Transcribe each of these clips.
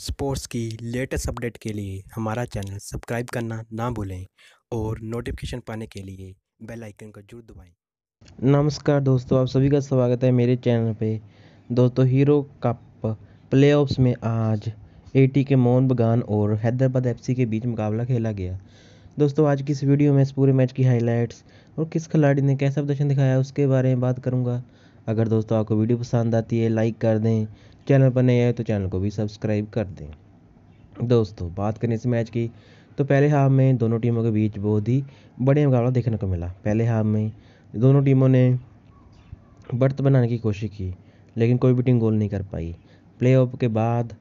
sports की latest update के लिए हमारा चैनल सब्सक्राइब करना ना भूलें और नोटिफिकेशन पाने के लिए बेल आइकन को जरूर दबाएं नमस्कार दोस्तों आप सभी का स्वागत है मेरे चैनल पे दोस्तों हीरो कप प्लेऑफ्स में आज एटी के मोहन बगान और हैदराबाद एफसी के बीच मुकाबला खेला गया दोस्तों आज की इस वीडियो में इस पूरे मैच की हाईलाइट्स और किस खिलाड़ी ने कैसा प्रदर्शन दिखाया उसके बारे में बात करूँगा अगर दोस्तों आपको वीडियो पसंद आती है लाइक कर दें चैनल पर नए आए तो चैनल को भी सब्सक्राइब कर दें दोस्तों बात करें इस मैच की तो पहले हाफ में दोनों टीमों के बीच बहुत ही बड़े मुकाबला देखने को मिला पहले हाफ में दोनों टीमों ने बर्थ बनाने की कोशिश की लेकिन कोई भी टीम गोल नहीं कर पाई प्ले के बाद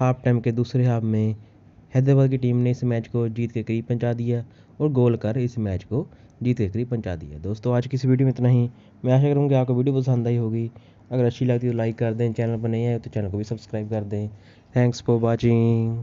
हाफ टाइम के दूसरे हाफ में हैदराबाद की टीम ने इस मैच को जीत के करीब पहुँचा दिया और गोल कर इस मैच को जीत के करीब पहुँचा दिया दोस्तों आज की इस वीडियो में इतना ही मैं आशा करूँगी आपको वीडियो पसंद आई होगी अगर अच्छी लगती है तो लाइक कर दें चैनल पर नहीं आए तो चैनल को भी सब्सक्राइब कर दें थैंक्स फॉर वॉचिंग